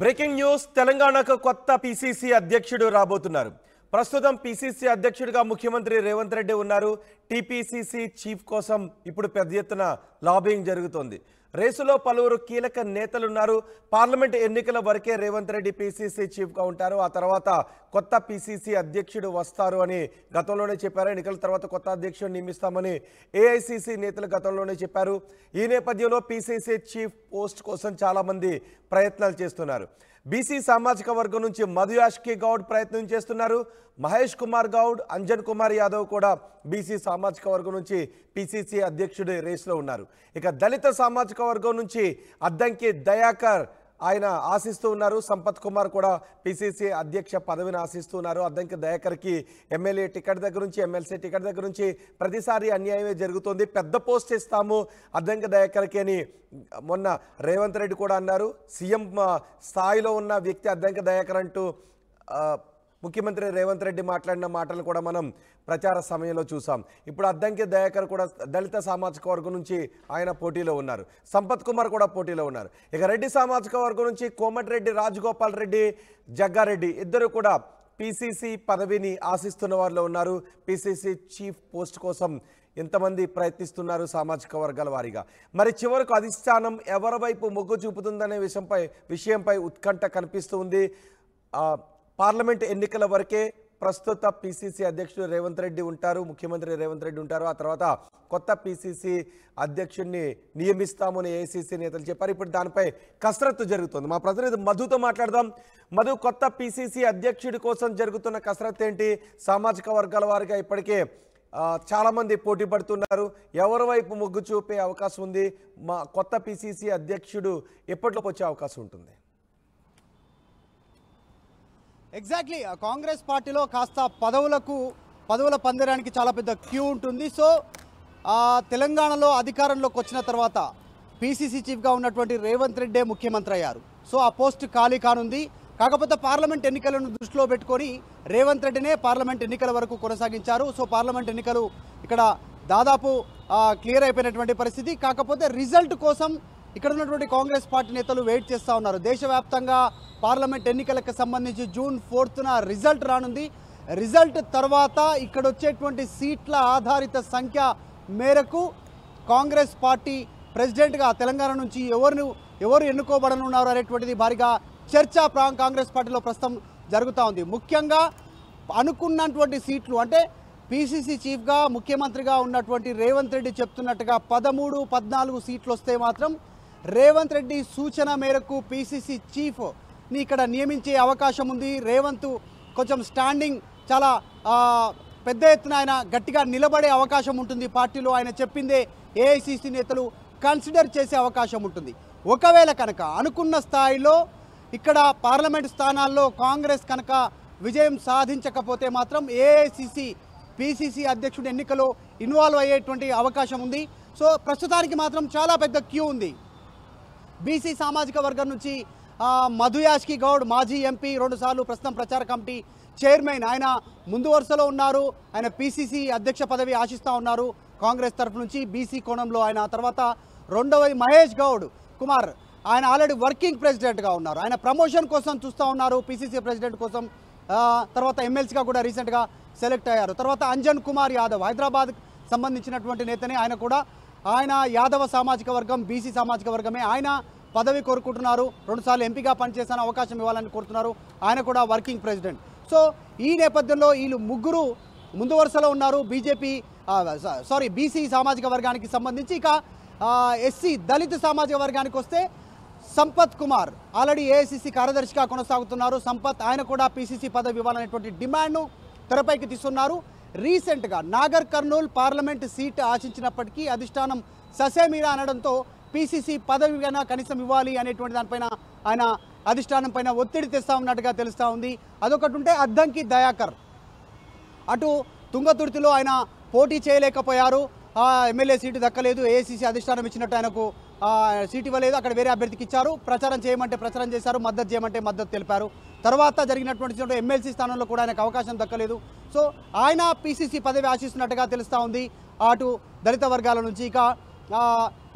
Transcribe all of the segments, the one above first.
breaking news తెలంగాణకు కొత్త PCC అధ్యక్షుడు రాబోతున్నారు ప్రస్తుతం పీసీసీ అధ్యక్షుడిగా ముఖ్యమంత్రి రేవంత్ రెడ్డి ఉన్నారు టీపీసీసీ చీఫ్ కోసం ఇప్పుడు పెద్ద ఎత్తున లాబింగ్ జరుగుతోంది రేసులో పలువురు కీలక నేతలున్నారు పార్లమెంట్ ఎన్నికల వరకే రేవంత్ రెడ్డి పీసీసీ చీఫ్గా ఉంటారు ఆ తర్వాత కొత్త పిసిసి అధ్యక్షుడు వస్తారు అని గతంలోనే చెప్పారు ఎన్నికల తర్వాత కొత్త అధ్యక్షుడు నియమిస్తామని ఏఐసీసీ నేతలు గతంలోనే చెప్పారు ఈ నేపథ్యంలో పీసీసీ చీఫ్ పోస్ట్ కోసం చాలామంది ప్రయత్నాలు చేస్తున్నారు బీసీ సామాజిక వర్గం నుంచి మధుయాష్కి గౌడ్ ప్రయత్నం చేస్తున్నారు మహేష్ కుమార్ గౌడ్ అంజన్ కుమార్ యాదవ్ కూడా బీసీ సామాజిక వర్గం నుంచి పిసిసి అధ్యక్షుడి రేసులో ఉన్నారు ఇక దళిత సామాజిక వర్గం నుంచి అద్దంకి దయాకర్ ఆయన ఆశిస్తూ ఉన్నారు సంపత్ కుమార్ కూడా పిసిసి అధ్యక్ష పదవిని ఆశిస్తూ ఉన్నారు అద్దంకి దయాకర్కి ఎమ్మెల్యే టికెట్ దగ్గర నుంచి ఎమ్మెల్సీ టికెట్ దగ్గర నుంచి ప్రతిసారి అన్యాయమే జరుగుతుంది పెద్ద పోస్ట్ ఇస్తాము అద్దంకి దయాకర్కి అని మొన్న రేవంత్ రెడ్డి కూడా అన్నారు సీఎం స్థాయిలో ఉన్న వ్యక్తి అద్దంకి దయాకర్ అంటూ ముఖ్యమంత్రి రేవంత్ రెడ్డి మాట్లాడిన మాటలు కూడా మనం ప్రచార సమయంలో చూసాం ఇప్పుడు అద్దంకి దయాకర్ కూడా దళిత సామాజిక వర్గం నుంచి ఆయన పోటీలో ఉన్నారు సంపత్ కుమార్ కూడా పోటీలో ఉన్నారు ఇక రెడ్డి సామాజిక వర్గం నుంచి కోమటిరెడ్డి రాజగోపాల్ రెడ్డి జగ్గారెడ్డి ఇద్దరు కూడా పిసిసి పదవిని ఆశిస్తున్న వారిలో ఉన్నారు పిసిసి చీఫ్ పోస్ట్ కోసం ఎంతమంది ప్రయత్నిస్తున్నారు సామాజిక వర్గాల వారిగా మరి చివరకు అధిష్టానం ఎవరి వైపు మొగ్గు చూపుతుందనే విషయంపై విషయంపై ఉత్కంఠ కనిపిస్తుంది పార్లమెంట్ ఎన్నికల వరకే ప్రస్తుత పిసిసి అధ్యక్షుడు రేవంత్ రెడ్డి ఉంటారు ముఖ్యమంత్రి రేవంత్ రెడ్డి ఉంటారు ఆ తర్వాత కొత్త పిసిసి అధ్యక్షుడిని నియమిస్తామని ఏసీసీ నేతలు చెప్పారు ఇప్పుడు దానిపై కసరత్తు జరుగుతుంది మా ప్రతినిధి మధుతో మాట్లాడదాం మధు కొత్త పిసిసి అధ్యక్షుడి కోసం జరుగుతున్న కసరత్తు ఏంటి సామాజిక వర్గాల వారిగా ఇప్పటికే చాలామంది పోటీ పడుతున్నారు ఎవరి వైపు మొగ్గు చూపే అవకాశం ఉంది మా కొత్త పిసిసి అధ్యక్షుడు ఎప్పట్లోకి వచ్చే అవకాశం ఉంటుంది ఎగ్జాక్ట్లీ కాంగ్రెస్ పార్టీలో కాస్త పదవులకు పదవుల పందిరానికి చాలా పెద్ద క్యూ ఉంటుంది సో తెలంగాణలో అధికారంలోకి వచ్చిన తర్వాత పీసీసీ చీఫ్గా ఉన్నటువంటి రేవంత్ రెడ్డే ముఖ్యమంత్రి అయ్యారు సో ఆ పోస్ట్ ఖాళీ కానుంది కాకపోతే పార్లమెంట్ ఎన్నికలను దృష్టిలో పెట్టుకొని రేవంత్ రెడ్డినే పార్లమెంట్ ఎన్నికల వరకు కొనసాగించారు సో పార్లమెంట్ ఎన్నికలు ఇక్కడ దాదాపు క్లియర్ అయిపోయినటువంటి పరిస్థితి కాకపోతే రిజల్ట్ కోసం ఇక్కడ ఉన్నటువంటి కాంగ్రెస్ పార్టీ నేతలు వెయిట్ చేస్తూ ఉన్నారు దేశవ్యాప్తంగా పార్లమెంట్ ఎన్నికలకు సంబంధించి జూన్ ఫోర్త్న రిజల్ట్ రానుంది రిజల్ట్ తర్వాత ఇక్కడ వచ్చేటువంటి సీట్ల ఆధారిత సంఖ్య మేరకు కాంగ్రెస్ పార్టీ ప్రెసిడెంట్గా తెలంగాణ నుంచి ఎవరు ఎవరు ఎన్నుకోబడనున్నారు అనేటువంటిది భారీగా చర్చ ప్రాం కాంగ్రెస్ పార్టీలో ప్రస్తుతం జరుగుతూ ఉంది ముఖ్యంగా అనుకున్నటువంటి సీట్లు అంటే పీసీసీ చీఫ్గా ముఖ్యమంత్రిగా ఉన్నటువంటి రేవంత్ రెడ్డి చెప్తున్నట్టుగా పదమూడు పద్నాలుగు సీట్లు వస్తే మాత్రం రేవంత్ రెడ్డి సూచన మేరకు పీసీసీ చీఫ్ని ఇక్కడ నియమించే అవకాశం ఉంది రేవంత్ కొంచెం స్టాండింగ్ చాలా పెద్ద ఎత్తున ఆయన గట్టిగా నిలబడే అవకాశం ఉంటుంది పార్టీలో ఆయన చెప్పిందే ఏఐసిసి నేతలు కన్సిడర్ చేసే అవకాశం ఉంటుంది ఒకవేళ కనుక అనుకున్న స్థాయిలో ఇక్కడ పార్లమెంట్ స్థానాల్లో కాంగ్రెస్ కనుక విజయం సాధించకపోతే మాత్రం ఏఐసిసి పిసిసి అధ్యక్షుడి ఎన్నికలో ఇన్వాల్వ్ అయ్యేటువంటి అవకాశం ఉంది సో ప్రస్తుతానికి మాత్రం చాలా పెద్ద క్యూ ఉంది బీసీ సామాజిక వర్గం నుంచి యాష్కి గౌడ్ మాజీ ఎంపీ రెండుసార్లు ప్రస్తుతం ప్రచార కమిటీ చైర్మన్ ఆయన ముందు వరుసలో ఉన్నారు ఆయన పిసిసి అధ్యక్ష పదవి ఆశిస్తూ ఉన్నారు కాంగ్రెస్ తరఫు నుంచి బీసీ కోణంలో ఆయన తర్వాత రెండవది మహేష్ గౌడ్ కుమార్ ఆయన ఆల్రెడీ వర్కింగ్ ప్రెసిడెంట్గా ఉన్నారు ఆయన ప్రమోషన్ కోసం చూస్తూ ఉన్నారు పిసిసి ప్రెసిడెంట్ కోసం తర్వాత ఎమ్మెల్సీగా కూడా రీసెంట్గా సెలెక్ట్ అయ్యారు తర్వాత అంజన్ కుమార్ యాదవ్ హైదరాబాద్ సంబంధించినటువంటి నేతని ఆయన కూడా ఆయన యాదవ సామాజిక వర్గం బీసీ సామాజిక వర్గమే ఆయన పదవి కోరుకుంటున్నారు రెండుసార్లు ఎంపీగా పనిచేసిన అవకాశం ఇవ్వాలని కోరుతున్నారు ఆయన కూడా వర్కింగ్ ప్రెసిడెంట్ సో ఈ నేపథ్యంలో వీళ్ళు ముగ్గురు ముందు వరుసలో ఉన్నారు బీజేపీ సారీ బీసీ సామాజిక వర్గానికి సంబంధించి ఇక ఎస్సీ దళిత సామాజిక వర్గానికి వస్తే సంపత్ కుమార్ ఆల్రెడీ ఏఐసిసి కార్యదర్శిగా కొనసాగుతున్నారు సంపత్ ఆయన కూడా పీసీసీ పదవి ఇవ్వాలనేటువంటి డిమాండ్ను తెరపైకి తీస్తున్నారు రీసెంట్గా నాగర్ కర్నూల్ పార్లమెంట్ సీట్ ఆశించినప్పటికీ అధిష్టానం ససేమీరా అనడంతో పీసీసీ పదవిగా కనీసం ఇవ్వాలి అనేటువంటి దానిపైన ఆయన అధిష్టానం పైన ఒత్తిడి తెస్తా ఉన్నట్టుగా తెలుస్తూ ఉంది అదొకటి ఉంటే అద్దంకి దయాకర్ అటు తుంగతుర్తిలో ఆయన పోటీ చేయలేకపోయారు ఎమ్మెల్యే సీటు దక్కలేదు ఏఐసీసీ అధిష్టానం ఇచ్చినట్టు ఆయనకు సీట్ ఇవ్వలేదు అక్కడ వేరే అభ్యర్థికి ఇచ్చారు ప్రచారం చేయమంటే ప్రచారం చేశారు మద్దతు చేయమంటే మద్దతు తెలిపారు తర్వాత జరిగినటువంటి ఎమ్మెల్సీ స్థానంలో కూడా ఆయనకు అవకాశం దక్కలేదు సో ఆయన పీసీసీ పదవి ఆశిస్తున్నట్టుగా తెలుస్తూ ఉంది అటు దళిత వర్గాల నుంచి ఇక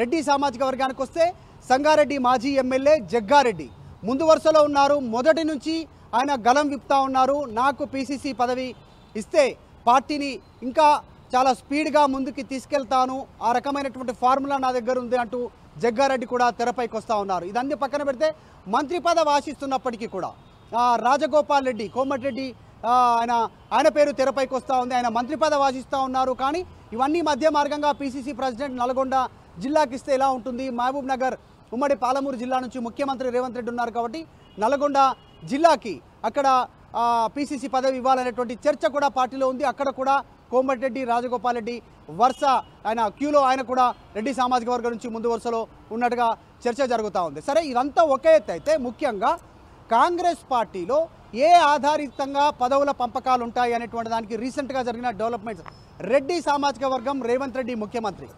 రెడ్డి సామాజిక వర్గానికి వస్తే సంగారెడ్డి మాజీ ఎమ్మెల్యే జగ్గారెడ్డి ముందు వరుసలో ఉన్నారు మొదటి నుంచి ఆయన గలం విప్తా ఉన్నారు నాకు పీసీసీ పదవి ఇస్తే పార్టీని ఇంకా చాలా స్పీడ్గా ముందుకి తీసుకెళ్తాను ఆ రకమైనటువంటి ఫార్ములా నా దగ్గర ఉంది అంటూ జగ్గారెడ్డి కూడా తెరపైకి వస్తూ ఉన్నారు ఇదన్నీ పక్కన పెడితే మంత్రి పదవి ఆశిస్తున్నప్పటికీ కూడా రాజగోపాల్ రెడ్డి కోమటిరెడ్డి ఆయన ఆయన పేరు తెరపైకి వస్తూ ఉంది ఆయన మంత్రి పదవి ఆశిస్తూ ఉన్నారు కానీ ఇవన్నీ మధ్య మార్గంగా పిసిసి ప్రెసిడెంట్ నల్గొండ జిల్లాకి ఇస్తే ఎలా ఉంటుంది మహబూబ్ నగర్ ఉమ్మడి పాలమూరు జిల్లా నుంచి ముఖ్యమంత్రి రేవంత్ రెడ్డి ఉన్నారు కాబట్టి నల్గొండ జిల్లాకి అక్కడ పిసిసి పదవి ఇవ్వాలనేటువంటి చర్చ కూడా పార్టీలో ఉంది అక్కడ కూడా కోమటిరెడ్డి రాజగోపాల్ రెడ్డి వరుస ఆయన క్యూలో ఆయన కూడా రెడ్డి సామాజిక వర్గం నుంచి ముందు వరుసలో ఉన్నట్టుగా చర్చ జరుగుతూ ఉంది సరే ఇదంతా ఒకే ఎత్తు అయితే ముఖ్యంగా కాంగ్రెస్ పార్టీలో ఏ ఆధారితంగా పదవుల పంపకాలు ఉంటాయి అనేటువంటి దానికి రీసెంట్గా జరిగిన డెవలప్మెంట్స్ రెడ్డి సామాజిక వర్గం రేవంత్ రెడ్డి ముఖ్యమంత్రి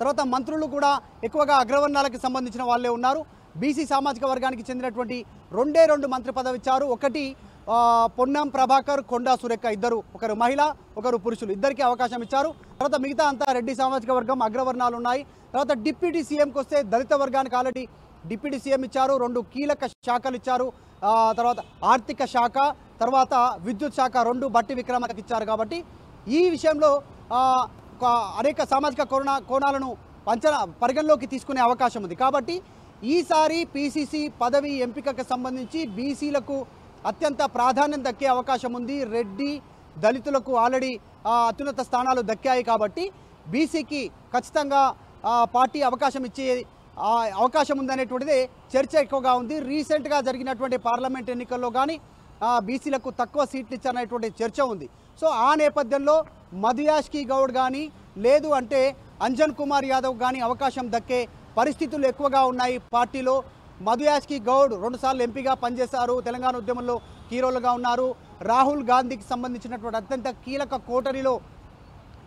తర్వాత మంత్రులు కూడా ఎక్కువగా అగ్రవర్ణాలకు సంబంధించిన వాళ్ళే ఉన్నారు బీసీ సామాజిక వర్గానికి చెందినటువంటి రెండే రెండు మంత్రి పదవి ఇచ్చారు ఒకటి పొన్నం ప్రభాకర్ కొండా సురేఖ ఇద్దరు ఒకరు మహిళ ఒకరు పురుషులు ఇద్దరికి అవకాశం ఇచ్చారు తర్వాత మిగతా అంతా రెడ్డి సామాజిక వర్గం అగ్రవర్ణాలు ఉన్నాయి తర్వాత డిప్యూటీ సీఎంకి వస్తే దళిత వర్గానికి ఆల్రెడీ డిప్యూటీ సీఎం ఇచ్చారు రెండు కీలక శాఖలు ఇచ్చారు తర్వాత ఆర్థిక శాఖ తర్వాత విద్యుత్ శాఖ రెండు బట్టి విక్రమాలకు ఇచ్చారు కాబట్టి ఈ విషయంలో అనేక సామాజిక కోణ కోణాలను పంచన పరిగణలోకి తీసుకునే అవకాశం ఉంది కాబట్టి ఈసారి పీసీసీ పదవి ఎంపికకు సంబంధించి బీసీలకు అత్యంత ప్రాధాన్యం దక్కే అవకాశం ఉంది రెడ్డి దళితులకు ఆల్రెడీ అత్యున్నత స్థానాలు దక్కాయి కాబట్టి బీసీకి ఖచ్చితంగా పార్టీ అవకాశం ఇచ్చే అవకాశం ఉందనేటువంటిది చర్చ ఎక్కువగా ఉంది రీసెంట్గా జరిగినటువంటి పార్లమెంట్ ఎన్నికల్లో కానీ బీసీలకు తక్కువ సీట్లు ఇచ్చారనేటువంటి చర్చ ఉంది సో ఆ నేపథ్యంలో మధుయాష్ కి గౌడ్ కానీ లేదు అంటే అంజన్ కుమార్ యాదవ్ కానీ అవకాశం దక్కే పరిస్థితులు ఎక్కువగా ఉన్నాయి పార్టీలో యాజ్కి గౌడ్ రెండుసార్లు ఎంపీగా పనిచేశారు తెలంగాణ ఉద్యమంలో హీరోలుగా ఉన్నారు రాహుల్ గాంధీకి సంబంధించినటువంటి అత్యంత కీలక కోటరిలో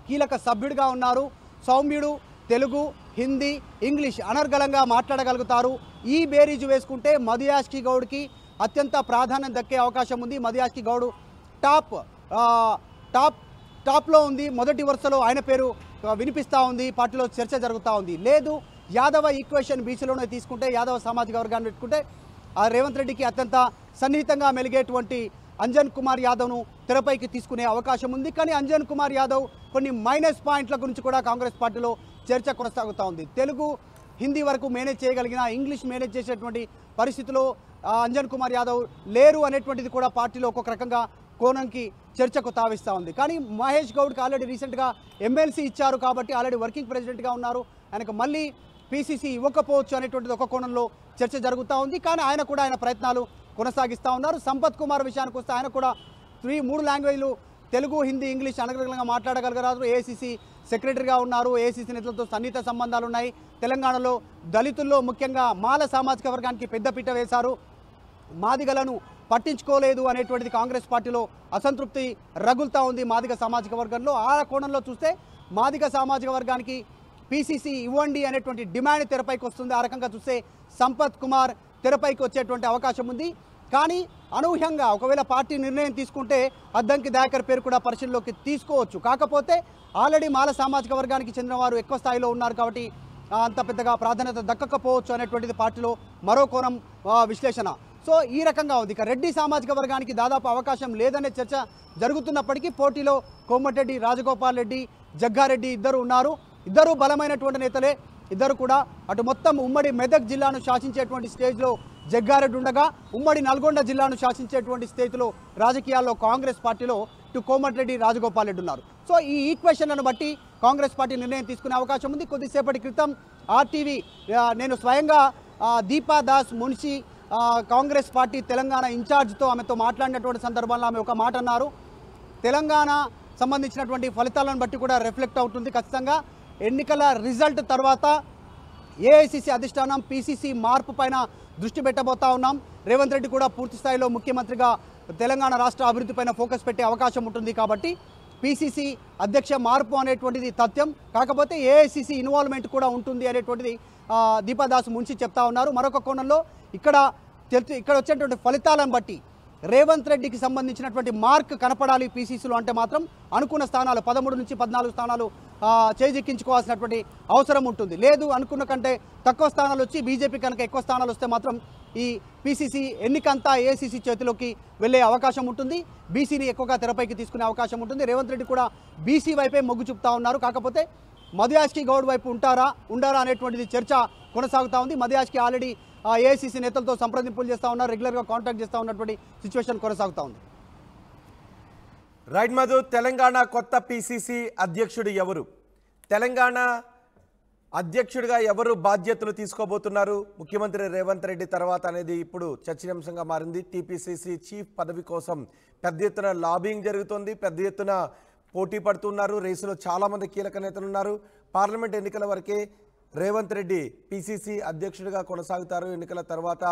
కీలక సభ్యుడిగా ఉన్నారు సౌమ్యుడు తెలుగు హిందీ ఇంగ్లీష్ అనర్గళంగా మాట్లాడగలుగుతారు ఈ బేరీజు వేసుకుంటే మధు యాజ్కి గౌడ్కి అత్యంత ప్రాధాన్యం దక్కే అవకాశం ఉంది యాజ్కి గౌడ్ టాప్ టాప్ టాప్లో ఉంది మొదటి వరుసలో ఆయన పేరు వినిపిస్తూ ఉంది పార్టీలో చర్చ జరుగుతూ ఉంది లేదు యాదవ ఈక్వేషన్ బీచ్లోనే తీసుకుంటే యాదవ సామాజిక వర్గాన్ని పెట్టుకుంటే ఆ రేవంత్ రెడ్డికి అత్యంత సన్నిహితంగా మెలిగేటువంటి అంజన్ కుమార్ యాదవ్ను తెరపైకి తీసుకునే అవకాశం ఉంది కానీ అంజన్ కుమార్ యాదవ్ కొన్ని మైనస్ పాయింట్ల గురించి కూడా కాంగ్రెస్ పార్టీలో చర్చ కొనసాగుతూ ఉంది తెలుగు హిందీ వరకు మేనేజ్ చేయగలిగిన ఇంగ్లీష్ మేనేజ్ చేసేటువంటి పరిస్థితిలో అంజన్ కుమార్ యాదవ్ లేరు అనేటువంటిది కూడా పార్టీలో ఒక్కొక్క రకంగా కోణంకి చర్చకు తావిస్తూ ఉంది కానీ మహేష్ గౌడ్కి ఆల్రెడీ రీసెంట్గా ఎమ్మెల్సీ ఇచ్చారు కాబట్టి ఆల్రెడీ వర్కింగ్ ప్రెసిడెంట్గా ఉన్నారు ఆయనకు మళ్ళీ పీసీసీ ఇవ్వకపోవచ్చు అనేటువంటిది ఒక కోణంలో చర్చ జరుగుతూ ఉంది కానీ ఆయన కూడా ఆయన ప్రయత్నాలు కొనసాగిస్తూ ఉన్నారు సంపత్ కుమార్ విషయానికి వస్తే ఆయన కూడా త్రీ మూడు లాంగ్వేజ్లు తెలుగు హిందీ ఇంగ్లీష్ అనగలగలంగా మాట్లాడగలగరాదు ఏసీసీ సెక్రటరీగా ఉన్నారు ఏసీసీ నేతలతో సన్నిహిత సంబంధాలు ఉన్నాయి తెలంగాణలో దళితుల్లో ముఖ్యంగా మాల సామాజిక వర్గానికి పెద్దపీట వేశారు మాదిగలను పట్టించుకోలేదు అనేటువంటిది కాంగ్రెస్ పార్టీలో అసంతృప్తి రగులుతూ ఉంది మాదిగ సామాజిక వర్గంలో ఆ కోణంలో చూస్తే మాదిగ సామాజిక వర్గానికి పీసీసీ ఇవ్వండి అనేటువంటి డిమాండ్ తెరపైకి వస్తుంది ఆ రకంగా చూస్తే సంపత్ కుమార్ తెరపైకి వచ్చేటువంటి అవకాశం ఉంది కానీ అనూహ్యంగా ఒకవేళ పార్టీ నిర్ణయం తీసుకుంటే అద్దంకి దయాకర్ పేరు కూడా పరిశీలనలోకి తీసుకోవచ్చు కాకపోతే ఆల్రెడీ మాల సామాజిక వర్గానికి చెందిన వారు ఎక్కువ స్థాయిలో ఉన్నారు కాబట్టి అంత పెద్దగా ప్రాధాన్యత దక్కకపోవచ్చు అనేటువంటిది పార్టీలో మరో కోణం విశ్లేషణ సో ఈ రకంగా ఉంది ఇక రెడ్డి సామాజిక వర్గానికి దాదాపు అవకాశం లేదనే చర్చ జరుగుతున్నప్పటికీ పోటీలో కోమటిరెడ్డి రాజగోపాల్ రెడ్డి జగ్గారెడ్డి ఇద్దరు ఉన్నారు ఇద్దరు బలమైనటువంటి నేతలే ఇద్దరు కూడా అటు మొత్తం ఉమ్మడి మెదక్ జిల్లాను శాసించేటువంటి స్టేజ్లో జగ్గారెడ్డి ఉండగా ఉమ్మడి నల్గొండ జిల్లాను శాసించేటువంటి స్థితిలో రాజకీయాల్లో కాంగ్రెస్ పార్టీలో టు కోమటిరెడ్డి రాజగోపాల్ రెడ్డి ఉన్నారు సో ఈ ఈక్వేషన్లను బట్టి కాంగ్రెస్ పార్టీ నిర్ణయం తీసుకునే అవకాశం ఉంది కొద్దిసేపటి క్రితం ఆర్టీవీ నేను స్వయంగా దీపా దాస్ మున్షి కాంగ్రెస్ పార్టీ తెలంగాణ ఇన్ఛార్జ్తో ఆమెతో మాట్లాడినటువంటి సందర్భంలో ఆమె ఒక మాట అన్నారు తెలంగాణ సంబంధించినటువంటి ఫలితాలను బట్టి కూడా రిఫ్లెక్ట్ అవుతుంది ఖచ్చితంగా ఎన్నికల రిజల్ట్ తర్వాత ఏఐసిసి అధిష్టానం పిసిసి మార్పు పైన దృష్టి పెట్టబోతా ఉన్నాం రేవంత్ రెడ్డి కూడా పూర్తి స్థాయిలో ముఖ్యమంత్రిగా తెలంగాణ రాష్ట్ర అభివృద్ధిపైన ఫోకస్ పెట్టే అవకాశం ఉంటుంది కాబట్టి పిసిసి అధ్యక్ష మార్పు అనేటువంటిది తథ్యం కాకపోతే ఏఐసిసి ఇన్వాల్వ్మెంట్ కూడా ఉంటుంది అనేటువంటిది దీపాదాస్ ముంచి చెప్తా ఉన్నారు మరొక కోణంలో ఇక్కడ ఇక్కడ వచ్చేటువంటి ఫలితాలను బట్టి రేవంత్ రెడ్డికి సంబంధించినటువంటి మార్క్ కనపడాలి పీసీసీలో అంటే మాత్రం అనుకున్న స్థానాలు పదమూడు నుంచి పద్నాలుగు స్థానాలు చేజిక్కించుకోవాల్సినటువంటి అవసరం ఉంటుంది లేదు అనుకున్న కంటే తక్కువ స్థానాలు వచ్చి బీజేపీ కనుక ఎక్కువ స్థానాలు వస్తే మాత్రం ఈ పీసీసీ ఎన్నికంతా ఏసీసీ చేతిలోకి వెళ్ళే అవకాశం ఉంటుంది బీసీని ఎక్కువగా తెరపైకి తీసుకునే అవకాశం ఉంటుంది రేవంత్ రెడ్డి కూడా బీసీ వైపే మొగ్గు చూపుతా ఉన్నారు కాకపోతే మధుయాష్కి గౌడ్ వైపు ఉంటారా ఉండారా అనేటువంటిది చర్చ కొనసాగుతూ ఉంది మధుయాష్కి ఆల్రెడీ ఏఐసీసీ నేతలతో సంప్రదింపులు చేస్తూ ఉన్నారు రెగ్యులర్గా కాంటాక్ట్ చేస్తూ ఉన్నటువంటి సిచ్యువేషన్ కొనసాగుతూ ఉంది రైట్ మధు తెలంగాణ కొత్త పిసిసి అధ్యక్షుడు ఎవరు తెలంగాణ అధ్యక్షుడిగా ఎవరు బాధ్యతలు తీసుకోబోతున్నారు ముఖ్యమంత్రి రేవంత్ రెడ్డి తర్వాత అనేది ఇప్పుడు చర్చనీయాంశంగా మారింది టీపీసీసీ చీఫ్ పదవి కోసం పెద్ద ఎత్తున లాబింగ్ జరుగుతుంది పెద్ద ఎత్తున పోటీ పడుతున్నారు రేసులో చాలామంది కీలక నేతలు ఉన్నారు పార్లమెంట్ ఎన్నికల వరకే రేవంత్ రెడ్డి పిసిసి అధ్యక్షుడిగా కొనసాగుతారు ఎన్నికల తర్వాత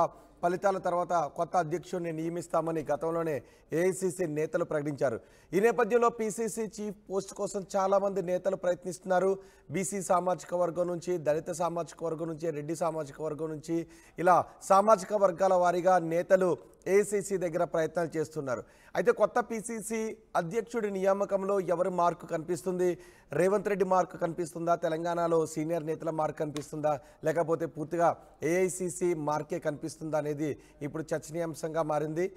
ఫలితాల తర్వాత కొత్త అధ్యక్షుడిని నియమిస్తామని గతంలోనే ఏఐసిసి నేతలు ప్రకటించారు ఈ నేపథ్యంలో పిసిసి చీఫ్ పోస్ట్ కోసం చాలామంది నేతలు ప్రయత్నిస్తున్నారు బీసీ సామాజిక వర్గం నుంచి దళిత సామాజిక వర్గం నుంచి రెడ్డి సామాజిక వర్గం నుంచి ఇలా సామాజిక వర్గాల వారీగా నేతలు ఏసీసీ దగ్గర ప్రయత్నాలు చేస్తున్నారు అయితే కొత్త పిసిసి అధ్యక్షుడి నియామకంలో ఎవరి మార్కు కనిపిస్తుంది రేవంత్ రెడ్డి మార్కు కనిపిస్తుందా తెలంగాణలో సీనియర్ నేతల మార్క్ కనిపిస్తుందా లేకపోతే పూర్తిగా ఏఐసిసి మార్కే కనిపిస్తుందా అనేది ఇప్పుడు చర్చనీయాంశంగా మారింది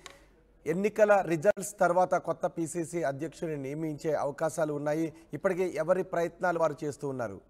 ఎన్నికల రిజల్ట్స్ తర్వాత కొత్త పిసిసి అధ్యక్షుడిని నియమించే అవకాశాలు ఉన్నాయి ఇప్పటికే ఎవరి ప్రయత్నాలు వారు చేస్తూ ఉన్నారు